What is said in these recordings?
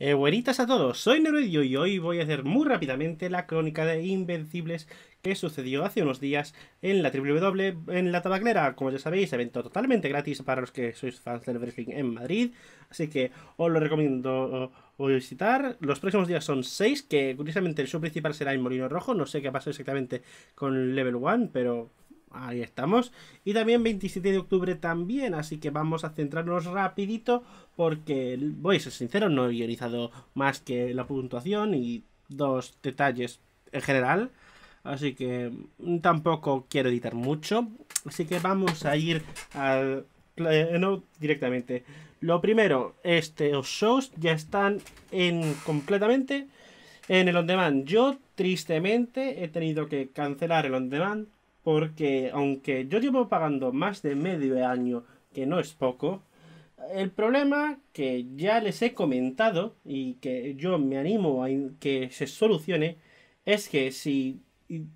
Eh, buenitas a todos, soy Neroidio y hoy voy a hacer muy rápidamente la crónica de Invencibles que sucedió hace unos días en la ww en la tabaclera. Como ya sabéis, evento totalmente gratis para los que sois fans del wrestling en Madrid, así que os lo recomiendo visitar. Los próximos días son 6, que curiosamente el show principal será en Molino Rojo, no sé qué pasó exactamente con Level 1, pero ahí estamos. Y también 27 de octubre también, así que vamos a centrarnos rapidito porque, voy a ser sincero, no he ionizado más que la puntuación y dos detalles en general. Así que mm, tampoco quiero editar mucho. Así que vamos a ir al pleno directamente. Lo primero, este, los shows ya están en completamente en el on demand. Yo tristemente he tenido que cancelar el on demand porque aunque yo llevo pagando más de medio año, que no es poco, el problema que ya les he comentado y que yo me animo a que se solucione es que si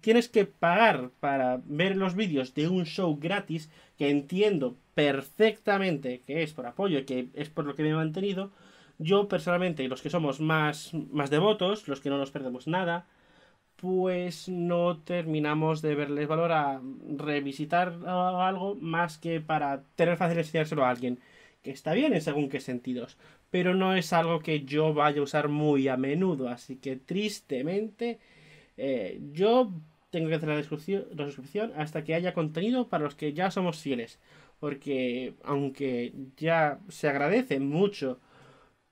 tienes que pagar para ver los vídeos de un show gratis, que entiendo perfectamente que es por apoyo, y que es por lo que me he mantenido, yo personalmente y los que somos más, más devotos, los que no nos perdemos nada, pues no terminamos de verles valor a revisitar uh, algo más que para tener fácil enseñárselo a alguien. Que está bien en según qué sentidos, pero no es algo que yo vaya a usar muy a menudo. Así que tristemente, eh, yo tengo que hacer la, la suscripción hasta que haya contenido para los que ya somos fieles. Porque aunque ya se agradece mucho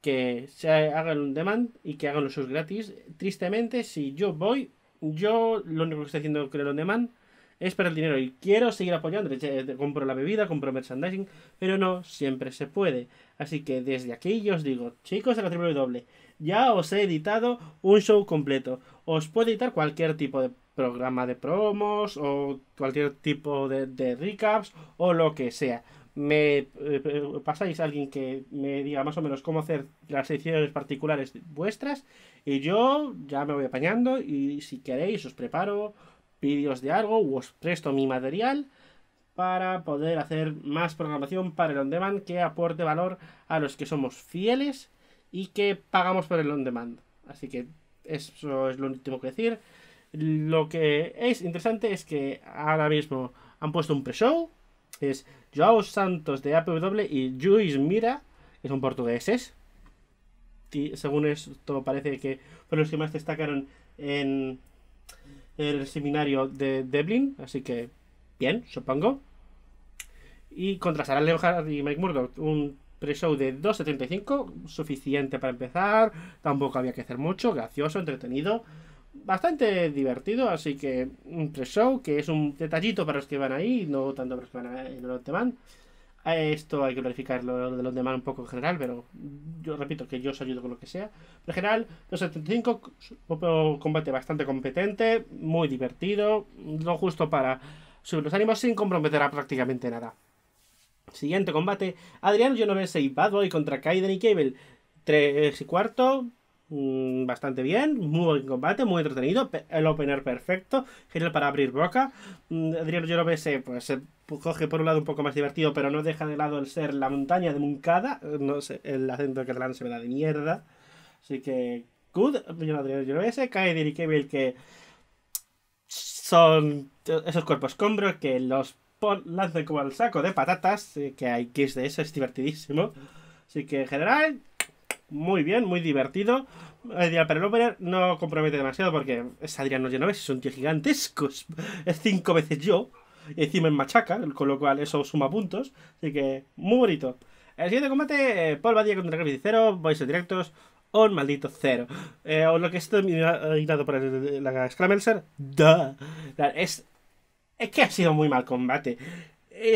que se hagan un demand y que hagan los sus gratis. Tristemente, si yo voy, yo lo único que estoy haciendo, el on demand es para el dinero y quiero seguir apoyando. Eh, compro la bebida, compro merchandising, pero no siempre se puede. Así que desde aquí yo os digo, chicos de la triple doble, ya os he editado un show completo. Os puedo editar cualquier tipo de programa de promos o cualquier tipo de recaps o lo que sea me eh, pasáis a alguien que me diga más o menos cómo hacer las ediciones particulares vuestras y yo ya me voy apañando y si queréis os preparo vídeos de algo o os presto mi material para poder hacer más programación para el on demand que aporte valor a los que somos fieles y que pagamos por el on demand. Así que eso es lo último que decir. Lo que es interesante es que ahora mismo han puesto un pre-show es Joao Santos de APW y Luis Mira, que son portugueses. Y según esto parece que fueron los que más destacaron en el seminario de Devlin, así que bien, supongo. Y contra Leo Hart y Mike Murdoch, un pre-show de 2.75, suficiente para empezar, tampoco había que hacer mucho, gracioso, entretenido bastante divertido, así que un pre-show que es un detallito para los que van ahí, no tanto para los que van en el Esto hay que lo de los demás un poco en general, pero yo repito que yo os ayudo con lo que sea. en general, los 75, un combate bastante competente, muy divertido, lo justo para subir los ánimos sin comprometer a prácticamente nada. Siguiente combate, Adrián Genovese y Bad Boy contra Kaiden y Cable. 3 y cuarto, Mm, bastante bien, muy buen combate, muy entretenido, el opener perfecto, genial para abrir boca. Mm, Adriano Llorobese pues, se coge por un lado un poco más divertido, pero no deja de lado el ser la montaña de muncada. no sé, el acento catalán se me da de mierda, así que good, Adriano Llorobese, y Kevil que son esos cuerpos escombros que los lanzan como al saco de patatas, eh, que hay que de eso, es divertidísimo. Así que en general, muy bien, muy divertido. el eh, opener no compromete demasiado porque es Adriano lleno es un tío gigantesco. Es cinco veces yo. Y encima en machaca, con lo cual eso suma puntos. Así que muy bonito. El siguiente combate, eh, Paul Badia contra Gravity Zero, Voice Directos, o maldito cero. Eh, o lo que ha dominado por el, la Scramelser. Es, es que ha sido muy mal combate.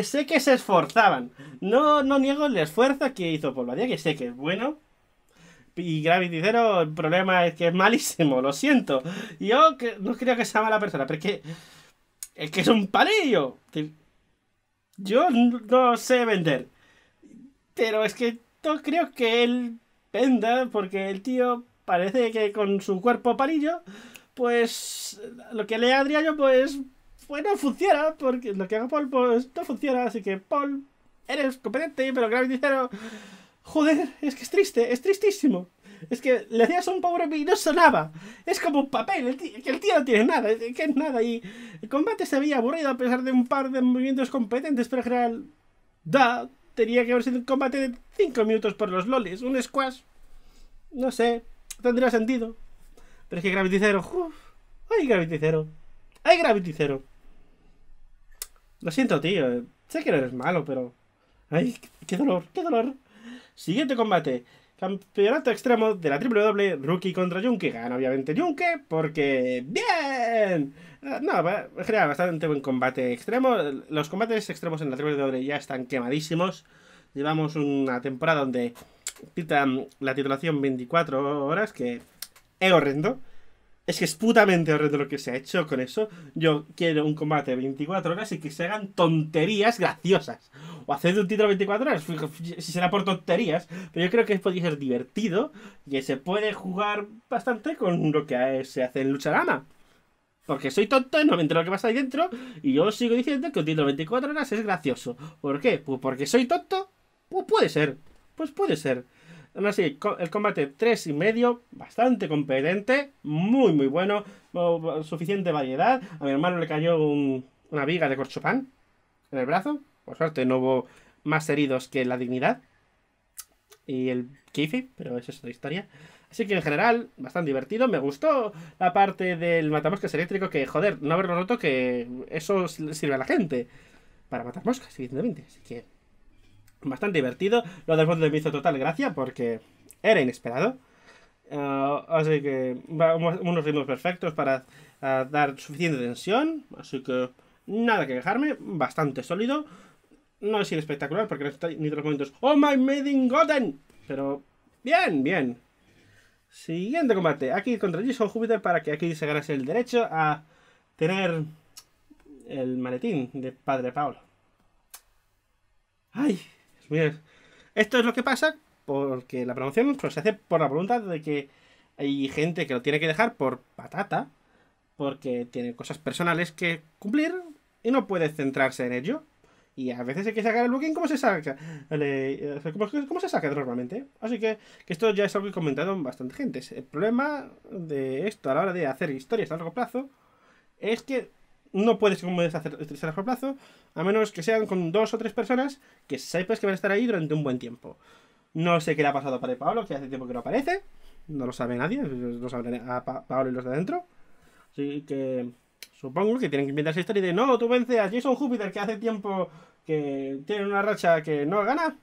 sé que se esforzaban. No, no niego el esfuerzo que hizo Paul Badia, que sé que es bueno. Y Gravity Zero, el problema es que es malísimo, lo siento. yo que, no creo que sea mala persona, pero es que es, un palillo. Yo no sé vender. Pero es que no creo que él venda, porque el tío parece que con su cuerpo palillo, pues lo que le Adriano, pues, pues no funciona, porque lo que haga Paul, pues no funciona. Así que Paul, eres competente, pero Gravity Zero... Joder, es que es triste, es tristísimo. Es que le hacías un power y no sonaba. Es como un papel, el tío, el tío no tiene nada, que es nada. Y el combate se veía aburrido a pesar de un par de movimientos competentes, pero en general. Da, tenía que haber sido un combate de 5 minutos por los lolis. Un squash. No sé, tendría sentido. Pero es que Gravity Zero. uff hay Gravity Zero. Hay Gravity Zero. Lo siento, tío. Sé que no eres malo, pero. Ay, qué dolor, qué dolor. Siguiente combate. Campeonato extremo de la WWE, Rookie contra Junke, Gana obviamente Junke, porque... ¡Bien! Eh, no, en general, bastante buen combate extremo. Los combates extremos en la triple WWE ya están quemadísimos. Llevamos una temporada donde pitan la titulación 24 horas, que es horrendo. Es que es putamente horrible lo que se ha hecho con eso. Yo quiero un combate de 24 horas y que se hagan tonterías graciosas. O hacer un título 24 horas, si será por tonterías. Pero yo creo que podría ser divertido y que se puede jugar bastante con lo que se hace en lucha gama, Porque soy tonto, y no me entero lo que pasa ahí dentro y yo sigo diciendo que un título 24 horas es gracioso. ¿Por qué? Pues porque soy tonto. Pues puede ser. Pues puede ser. Aún así, el combate 3 y medio, bastante competente, muy muy bueno, suficiente variedad. A mi hermano le cayó una viga de corchopán en el brazo. Por suerte no hubo más heridos que la dignidad y el kifi, pero eso es otra historia. Así que en general, bastante divertido. Me gustó la parte del matamoscas eléctrico que, joder, no haberlo roto, que eso sirve a la gente para matar moscas, evidentemente. Así que bastante divertido. Lo del fondo me hizo total gracia porque era inesperado. Eh, así que unos ritmos perfectos para eh, dar suficiente tensión. Así que nada que quejarme, bastante sólido. No es espectacular porque no está ni de los momentos. ¡Oh my maiden Goten! Pero bien, bien. Siguiente combate. Aquí contra Jason Júpiter para que aquí se ganase el derecho a tener el maletín de Padre Paolo. ¡Ay! esto es lo que pasa porque la promoción se hace por la voluntad de que hay gente que lo tiene que dejar por patata, porque tiene cosas personales que cumplir y no puede centrarse en ello. Y a veces hay que sacar el booking como se saca. ¿Cómo, se saca normalmente? Así que, esto ya es algo que he comentado en bastante gente. El problema de esto a la hora de hacer historias a largo plazo es que no puedes como hacer estrés a plazo, a menos que sean con dos o tres personas que sepas que van a estar ahí durante un buen tiempo. No sé qué le ha pasado a Pablo, que hace tiempo que no aparece. No lo sabe nadie, no sabe a Pablo y los de adentro. Así que supongo que tienen que inventar esa historia de no, tú vences a Jason Júpiter, que hace tiempo que tiene una racha que no gana,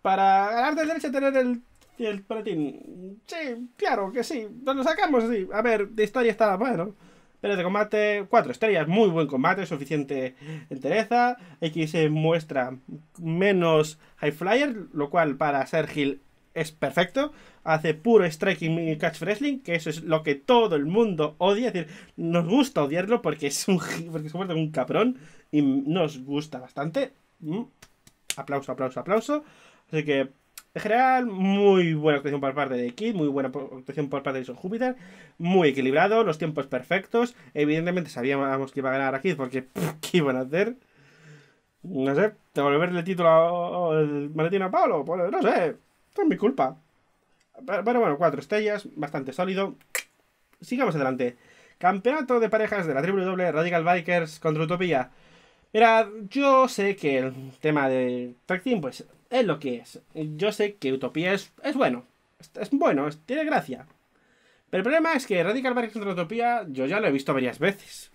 para ganar derecho a tener el, el paletín. Sí, claro que sí, lo sacamos, sí. A ver, de historia está bueno. Pero de combate, 4 estrellas, muy buen combate, suficiente entereza. X se muestra menos high flyer, lo cual para Sergil es perfecto. Hace puro striking y catch wrestling, que eso es lo que todo el mundo odia. Es decir, nos gusta odiarlo porque es un, porque un cabrón y nos gusta bastante. Mm. Aplauso, aplauso, aplauso. Así que en general, muy buena actuación por parte de Kid, muy buena actuación por parte de Júpiter, muy equilibrado, los tiempos perfectos. Evidentemente sabíamos que iba a ganar a Kid porque ¿qué iban a hacer? No sé, devolverle el título al maletín a Pablo, pues, no sé, es mi culpa. Pero, bueno, cuatro estrellas, bastante sólido. Sigamos adelante. Campeonato de parejas de la W Radical Bikers contra Utopía. Mirad, yo sé que el tema de track Team, pues es lo que es. Eh, yo sé que Utopía es, bueno. Es, bueno, tiene gracia. Pero el problema es que Radical Bikers contra Utopía yo ya lo he visto varias veces.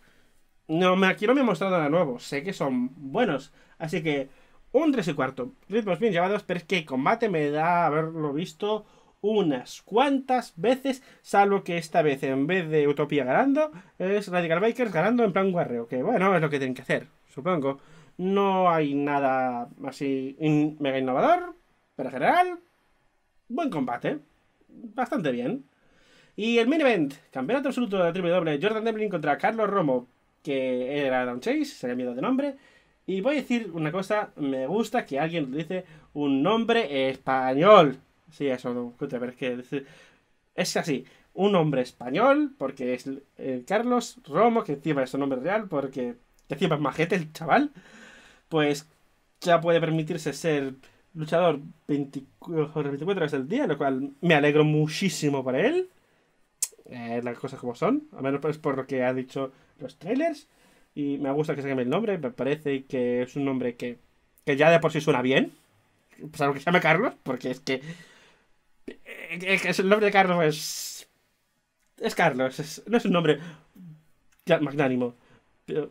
No me, aquí no me he mostrado nada nuevo. Sé que son buenos. Así que un 3 y cuarto. Ritmos bien llevados, pero es que combate me da haberlo visto unas cuantas veces, salvo que esta vez en vez de Utopía ganando, es Radical Bikers ganando en plan guarreo, que bueno, es lo que tienen que hacer, supongo. No hay nada así mega innovador, pero en general, buen combate. Bastante bien. Y el mini event, campeonato absoluto de la doble Jordan Devlin contra Carlos Romo, que era Don Chase, sería miedo de nombre. Y voy a decir una cosa, me gusta que alguien dice un nombre español. Sí, eso es que es así, un nombre español, porque es Carlos Romo, que encima es un nombre real, porque encima es majete el chaval pues ya puede permitirse ser luchador 24 horas al día, lo cual me alegro muchísimo para él. Eh, las cosas como son, al menos pues por lo que ha dicho los trailers. Y me gusta que se llame el nombre, me parece que es un nombre que, que ya de por sí suena bien. Salvo que se llame Carlos, porque es que. Eh, es el nombre de Carlos es. Es Carlos, no es un nombre magnánimo.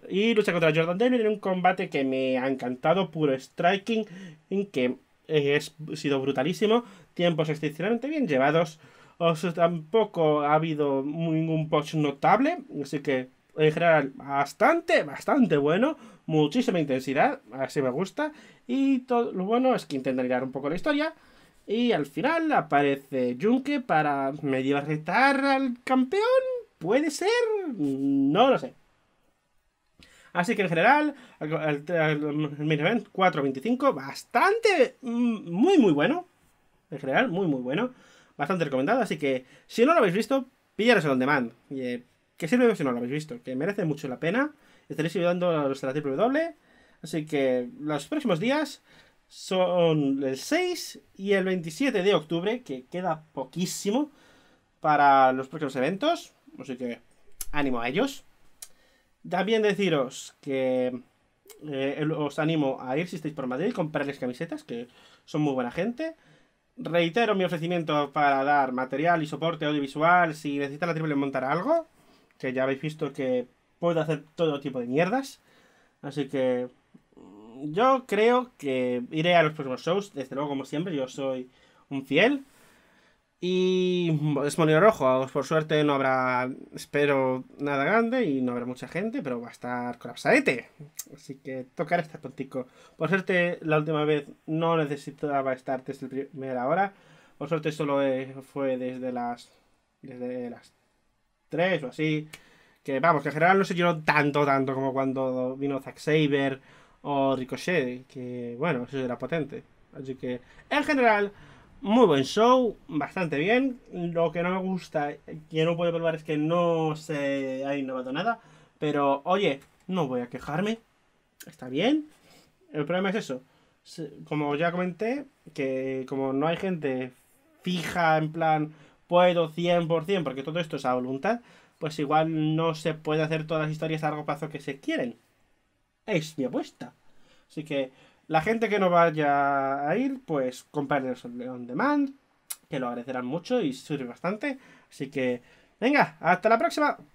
Y lucha contra Jordan Devlin en un combate que me ha encantado, puro striking, en que eh, ha sido brutalísimo, tiempos excepcionalmente bien llevados. O tampoco ha habido ningún punch notable, así que en general bastante, bastante bueno, muchísima intensidad, así me gusta. Y todo lo bueno es que intentan ligar un poco la historia. Y al final aparece Junke para medio retar al campeón. ¿Puede ser? No lo sé. Así que en general, el, event 4.25, bastante, mm, muy, muy bueno. En general, muy, muy bueno. Bastante recomendado. Así que si no lo habéis visto, pillaros el on demand. Y, eh, que sirve si no lo habéis visto, que merece mucho la pena. Estaréis ayudando a los la W. E. Así que los próximos días son el 6 y el 27 de octubre, que queda poquísimo para los próximos eventos. Así que ánimo a ellos. También deciros que eh, os animo a ir si estáis por Madrid, comprarles camisetas, que son muy buena gente. Reitero mi ofrecimiento para dar material y soporte audiovisual si necesita la triple montar algo, que ya habéis visto que puedo hacer todo tipo de mierdas. Así que yo creo que iré a los próximos shows, desde luego como siempre, yo soy un fiel. Y es Molino Rojo, por suerte no habrá, espero, nada grande y no habrá mucha gente, pero va a estar colapsadete. Así que tocar este puntico. Por suerte, la última vez no necesitaba estar desde la primera hora. Por suerte solo eh, fue desde las, desde las 3 o así. Que vamos, que en general no se lloró tanto, tanto como cuando vino Zack Saber o Ricochet. Que bueno, eso era potente. Así que, en general... Muy buen show, bastante bien. Lo que no me gusta, que no puedo probar, es que no se ha innovado nada. Pero oye, no voy a quejarme. Está bien. El problema es eso. Como ya comenté, que como no hay gente fija en plan puedo 100%, porque todo esto es a voluntad, pues igual no se puede hacer todas las historias a largo plazo que se quieren. Es mi apuesta. Así que la gente que no vaya a ir, pues compárense on demand, que lo agradecerán mucho y sirve bastante. Así que, venga, hasta la próxima.